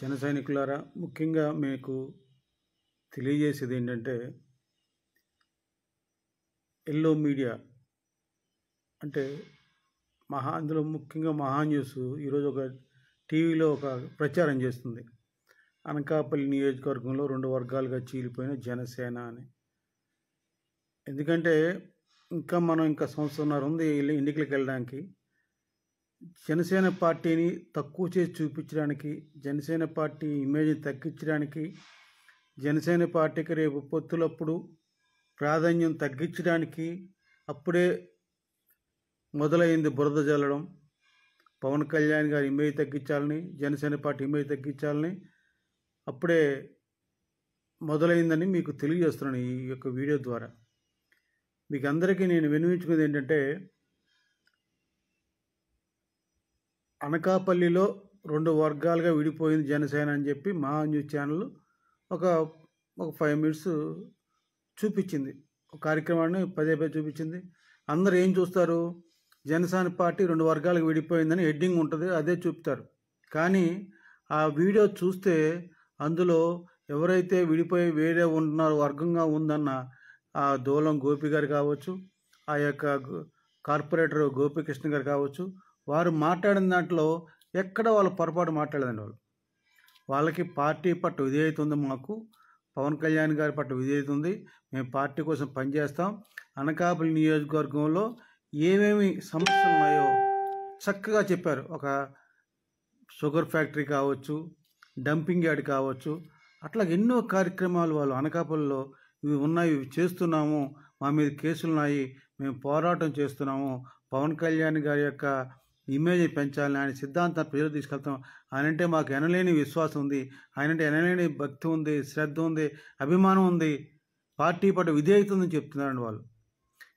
జన సైనికులారా ముఖ్యంగా మీకు తెలియజేసేది ఏంటంటే ఎల్లో మీడియా అంటే మహా అందులో ముఖ్యంగా మహా న్యూస్ ఈరోజు ఒక టీవీలో ఒక ప్రచారం చేస్తుంది అనకాపల్లి నియోజకవర్గంలో రెండు వర్గాలుగా చీలిపోయిన జనసేన అని ఎందుకంటే ఇంకా మనం ఇంకా సంవత్సరంన్నర ఉంది ఎన్నికలకు వెళ్ళడానికి జనసేన పార్టీని తక్కువ చేసి చూపించడానికి జనసేన పార్టీ ఇమేజ్ని తగ్గించడానికి జనసేన పార్టీకి రేపు పొత్తులప్పుడు ప్రాధాన్యం తగ్గించడానికి అప్పుడే మొదలైంది బురద జల్లడం పవన్ కళ్యాణ్ గారి ఇమేజ్ తగ్గించాలని జనసేన పార్టీ ఇమేజ్ తగ్గించాలని అప్పుడే మొదలైందని మీకు తెలియజేస్తున్నాను ఈ యొక్క వీడియో ద్వారా మీకు అందరికీ నేను వినిపించుకునేది ఏంటంటే అనకాపల్లిలో రెండు వర్గాలుగా విడిపోయింది జనసేన అని చెప్పి మహా న్యూస్ ఛానల్ ఒక ఒక ఫైవ్ మినిట్స్ చూపించింది ఒక కార్యక్రమాన్ని పదే పదే చూపించింది అందరు ఏం చూస్తారు జనసేన పార్టీ రెండు వర్గాలకు విడిపోయిందని హెడ్డింగ్ ఉంటుంది అదే చూపుతారు కానీ ఆ వీడియో చూస్తే అందులో ఎవరైతే విడిపోయి వేరే ఉంటున్నారో వర్గంగా ఉందన్న ఆ దూలం గోపి గారు కావచ్చు ఆ యొక్క కార్పొరేటర్ గోపికృష్ణ గారు కావచ్చు వారు మాట్లాడిన దాంట్లో ఎక్కడ వాళ్ళు పొరపాటు మాట్లాడదండి వాళ్ళు వాళ్ళకి పార్టీ పట్టు విధి అవుతుంది మాకు పవన్ కళ్యాణ్ గారి పట్ల విధేయత మేము పార్టీ కోసం పనిచేస్తాం అనకాపల్లి నియోజకవర్గంలో ఏమేమి సమస్యలు ఉన్నాయో చక్కగా చెప్పారు ఒక షుగర్ ఫ్యాక్టరీ కావచ్చు డంపింగ్ యార్డ్ కావచ్చు అట్లా ఎన్నో కార్యక్రమాలు వాళ్ళు అనకాపల్లిలో ఇవి ఉన్నాయి ఇవి చేస్తున్నాము మా మీద కేసులు ఉన్నాయి మేము పోరాటం చేస్తున్నాము పవన్ కళ్యాణ్ గారి యొక్క ఇమేజ్ పెంచాలని ఆయన సిద్ధాంతం ప్రజలు తీసుకెళ్తాం ఆయన అంటే మాకు ఎనలేని విశ్వాసం ఉంది ఆయన అంటే ఎనలేని భక్తి ఉంది శ్రద్ధ ఉంది అభిమానం ఉంది పార్టీ పట్ల విధేయత ఉందని చెప్తున్నారండి వాళ్ళు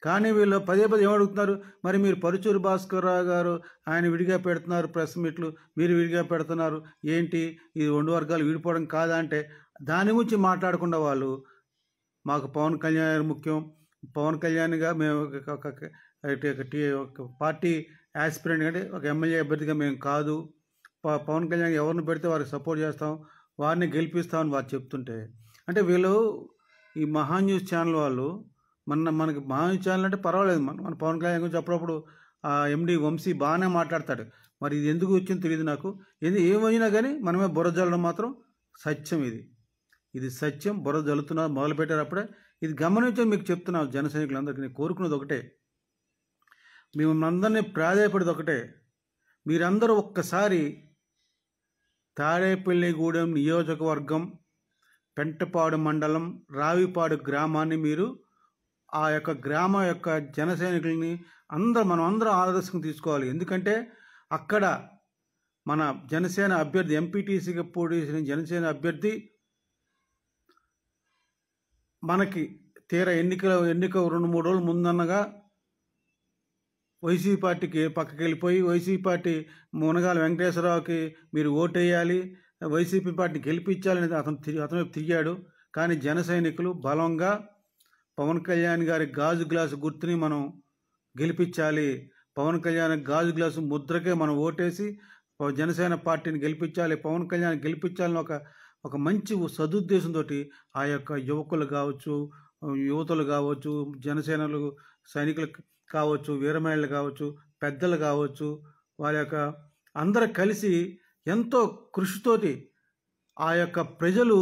కానీ వీళ్ళు పదే పదే ఏమడుగుతున్నారు మరి మీరు పరుచూరు భాస్కర్ రావు గారు ఆయన విడిగా పెడుతున్నారు ప్రెస్ మీట్లు మీరు విడిగా పెడుతున్నారు ఏంటి ఈ రెండు వర్గాలు విడిపోవడం కాదా అంటే దాని గురించి మాట్లాడకుండా వాళ్ళు మాకు పవన్ కళ్యాణ్ ముఖ్యం పవన్ కళ్యాణ్గా మేము ఒక పార్టీ యాస్పిరెంట్ అంటే ఒక ఎమ్మెల్యే అభ్యర్థిగా మేము కాదు పవన్ కళ్యాణ్ ఎవరిని పెడితే వారికి సపోర్ట్ చేస్తాం వారిని గెలిపిస్తామని వారు చెప్తుంటే అంటే వీళ్ళు ఈ మహా న్యూస్ ఛానల్ వాళ్ళు మన మనకి మహా న్యూస్ ఛానల్ అంటే పర్వాలేదు మన మన పవన్ కళ్యాణ్ గురించి అప్పుడప్పుడు ఆ ఎండి వంశీ బాగానే మాట్లాడతాడు మరి ఇది ఎందుకు వచ్చిందో తెలియదు నాకు ఏది ఏమైనా కానీ మనమే బుర్ర జల్లడం మాత్రం సత్యం ఇది ఇది సత్యం బుర్ర జల్లుతున్నారు మొదలుపెట్టారు అప్పుడే ఇది గమనించే మీకు చెప్తున్నాను జన సైనికులందరికీ నేను కోరుకున్నది ఒకటే మిమ్మల్ని అందరినీ ప్రాధాయపడేది ఒకటే మీరందరూ ఒక్కసారి తాడేపల్లిగూడెం నియోజకవర్గం పెంటపాడు మండలం రావిపాడు గ్రామాన్ని మీరు ఆ యొక్క గ్రామ యొక్క సైనికుల్ని అందరూ మనం అందరం ఆదర్శంగా తీసుకోవాలి ఎందుకంటే అక్కడ మన జనసేన అభ్యర్థి ఎంపీటీసీకి పోటీ జనసేన అభ్యర్థి మనకి తీర ఎన్నికల ఎన్నిక రెండు మూడు రోజులు ముందన్నగా వైసీపీ పార్టీకి పక్కకి వెళ్ళిపోయి వైసీపీ పార్టీ మునగాల వెంకటేశ్వరరావుకి మీరు ఓటేయాలి వైసీపీ పార్టీ గెలిపించాలని అతను అతను తిరిగాడు కానీ జన సైనికులు బలంగా పవన్ కళ్యాణ్ గారి గాజు గ్లాసు గుర్తుని మనం గెలిపించాలి పవన్ కళ్యాణ్ గాజు గ్లాసు ముద్రకే మనం ఓటేసి జనసేన పార్టీని గెలిపించాలి పవన్ కళ్యాణ్ గెలిపించాలని ఒక ఒక మంచి సదుద్దేశంతో ఆ యొక్క యువకులు కావచ్చు యువతలు కావచ్చు జనసేనలు సైనికులు కావచ్చు వీరమేళ్ళు కావచ్చు పెద్దలు కావచ్చు వారి యొక్క అందరు కలిసి ఎంతో కృషితోటి ఆ యొక్క ప్రజలు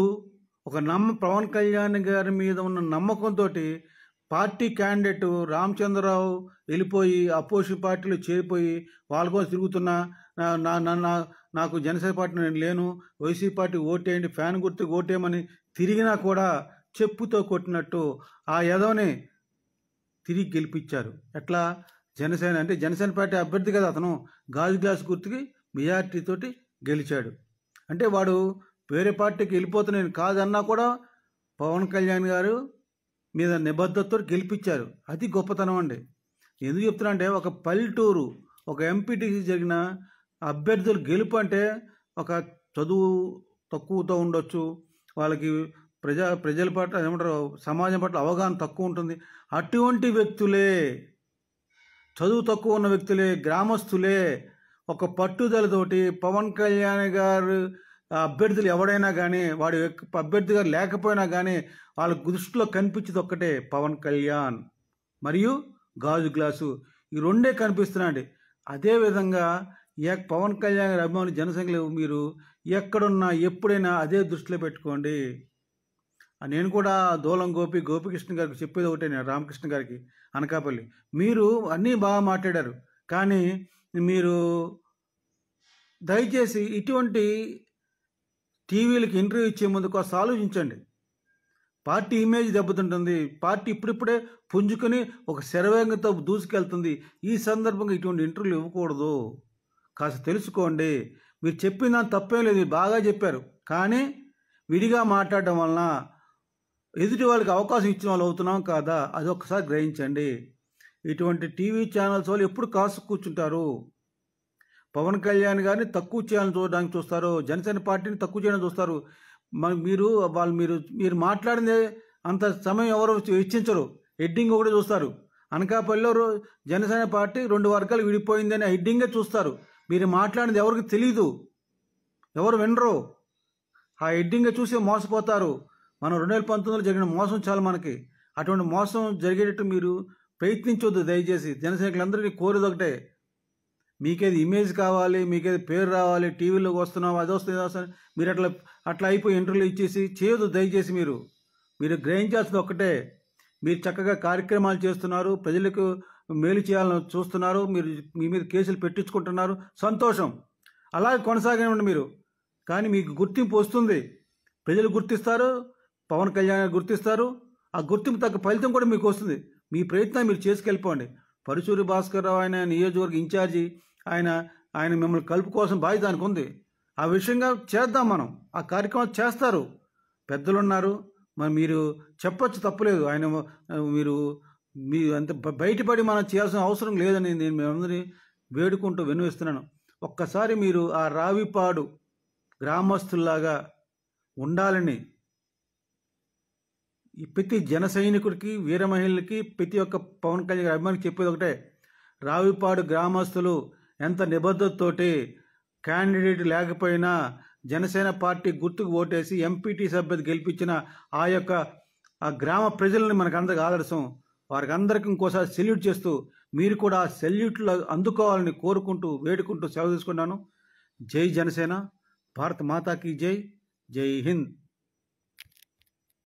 ఒక నమ్మ పవన్ కళ్యాణ్ గారి మీద ఉన్న నమ్మకంతో పార్టీ క్యాండిడేట్ రామచంద్రరావు వెళ్ళిపోయి అపోజిషన్ పార్టీలో చేరిపోయి వాళ్ళ కోసం తిరుగుతున్నా నా నా నాకు జనసేన పార్టీ నేను లేను వైసీపీ పార్టీ ఓటేయండి ఫ్యాన్ గుర్తు ఓటేయమని తిరిగినా కూడా చెప్పుతో కొట్టినట్టు ఆ యదవని తిరిగి గెలిపించారు ఎట్లా జనసేన అంటే జనసేన పార్టీ అభ్యర్థి కదా అతను గాజు గ్లాస్ గుర్తుకి మెజార్టీతోటి గెలిచాడు అంటే వాడు వేరే పార్టీకి వెళ్ళిపోతున్నాను కాదన్నా కూడా పవన్ కళ్యాణ్ గారు మీద నిబద్ధతతో గెలిపించారు అది గొప్పతనం అండి ఎందుకు చెప్తున్నా అంటే ఒక పల్లెటూరు ఒక ఎంపీటీసీ జరిగిన అభ్యర్థులు గెలుపు అంటే ఒక చదువు తక్కువతో ఉండొచ్చు వాళ్ళకి ప్రజా ప్రజల పట్ల ఏమంటారు సమాజం పట్ల అవగాహన తక్కువ ఉంటుంది అటువంటి వ్యక్తులే చదువు తక్కువ ఉన్న వ్యక్తులే గ్రామస్తులే ఒక పట్టుదలతోటి పవన్ కళ్యాణ్ గారు అభ్యర్థులు ఎవడైనా కానీ వాడి అభ్యర్థి గారు లేకపోయినా కానీ వాళ్ళ దృష్టిలో కనిపించేది ఒక్కటే పవన్ కళ్యాణ్ మరియు గాజు గ్లాసు ఈ రెండే కనిపిస్తున్నాయండి అదేవిధంగా పవన్ కళ్యాణ్ గారి అభిమానులు జనసంఖ్యలో మీరు ఎక్కడున్నా ఎప్పుడైనా అదే దృష్టిలో పెట్టుకోండి నేను కూడా దోలం గోపి గోపికృష్ణ గారికి చెప్పేది ఒకటే నేను రామకృష్ణ గారికి అనకాపల్లి మీరు అన్నీ బాగా మాట్లాడారు కానీ మీరు దయచేసి ఇటువంటి టీవీలకు ఇంటర్వ్యూ ఇచ్చే ముందు కాస్త ఆలోచించండి పార్టీ ఇమేజ్ దెబ్బతింటుంది పార్టీ ఇప్పుడిప్పుడే పుంజుకొని ఒక శరవేగంతో దూసుకెళ్తుంది ఈ సందర్భంగా ఇటువంటి ఇంటర్వ్యూలు ఇవ్వకూడదు కాస్త తెలుసుకోండి మీరు చెప్పిన తప్పేం లేదు బాగా చెప్పారు కానీ విడిగా మాట్లాడడం వలన ఎదుటి వాళ్ళకి అవకాశం ఇచ్చిన వాళ్ళు అవుతున్నాం కాదా అది ఒకసారి గ్రహించండి ఇటువంటి టీవీ ఛానల్స్ వాళ్ళు ఎప్పుడు కాసు కూర్చుంటారు పవన్ కళ్యాణ్ గారిని తక్కువ చేయాలని చూడడానికి చూస్తారు జనసేన పార్టీని తక్కువ చేయడం చూస్తారు మరి మీరు వాళ్ళు మీరు మీరు మాట్లాడిందే అంత సమయం ఎవరు హెచ్చించరు హెడ్డింగ్ ఒకటి చూస్తారు అనకాపల్లిలో జనసేన పార్టీ రెండు వర్గాలు విడిపోయిందని హెడ్డింగే చూస్తారు మీరు మాట్లాడింది ఎవరికి తెలియదు ఎవరు వినరు ఆ హెడ్డింగే చూసి మోసపోతారు మనం రెండు వేల పంతొమ్మిదిలో జరిగిన మోసం చాలు మనకి అటువంటి మోసం జరిగేటట్టు మీరు ప్రయత్నించొద్దు దయచేసి జనసైనికులందరినీ ఒకటే మీకేది ఇమేజ్ కావాలి మీకేది పేరు రావాలి టీవీలోకి వస్తున్నాం అది వస్తుంది మీరు అట్లా అట్లా అయిపోయి ఇంటర్వ్యూలు ఇచ్చేసి చేయొద్దు దయచేసి మీరు మీరు గ్రహించాల్సింది ఒక్కటే మీరు చక్కగా కార్యక్రమాలు చేస్తున్నారు ప్రజలకు మేలు చేయాలని చూస్తున్నారు మీరు మీ మీద కేసులు పెట్టించుకుంటున్నారు సంతోషం అలాగే కొనసాగనివ్వండి మీరు కానీ మీకు గుర్తింపు వస్తుంది ప్రజలు గుర్తిస్తారు పవన్ కళ్యాణ్ గుర్తిస్తారు ఆ గుర్తింపు తగ్గ ఫలితం కూడా మీకు వస్తుంది మీ ప్రయత్నం మీరు చేసుకెళ్ళిపోండి పరుచూరి భాస్కర్ రావు ఆయన నియోజకవర్గ ఇన్ఛార్జి ఆయన ఆయన మిమ్మల్ని కలుపు కోసం బాధ్యత దానికి ఉంది ఆ విషయంగా చేద్దాం మనం ఆ కార్యక్రమం చేస్తారు పెద్దలు ఉన్నారు మరి మీరు చెప్పచ్చు తప్పులేదు ఆయన మీరు మీ అంత బయటపడి మనం చేయాల్సిన అవసరం లేదని నేను మేమందరినీ వేడుకుంటూ వెనువేస్తున్నాను ఒక్కసారి మీరు ఆ రావిపాడు గ్రామస్తుల్లాగా ఉండాలని ఈ ప్రతి జన సైనికుడికి వీర మహిళలకి ప్రతి ఒక్క పవన్ కళ్యాణ్ గారి అభిమానికి చెప్పేది ఒకటే రావిపాడు గ్రామస్తులు ఎంత నిబద్ధతతోటి క్యాండిడేట్ లేకపోయినా జనసేన పార్టీ గుర్తుకు ఓటేసి ఎంపీటీ సభ్యత గెలిపించిన ఆ యొక్క ఆ గ్రామ ప్రజల్ని మనకందరికి ఆదర్శం వారికి అందరికీ ఇంకోసారి సెల్యూట్ చేస్తూ మీరు కూడా ఆ సెల్యూట్లు అందుకోవాలని కోరుకుంటూ వేడుకుంటూ సేవ తీసుకున్నాను జై జనసేన భారత మాతాకి జై జై హింద్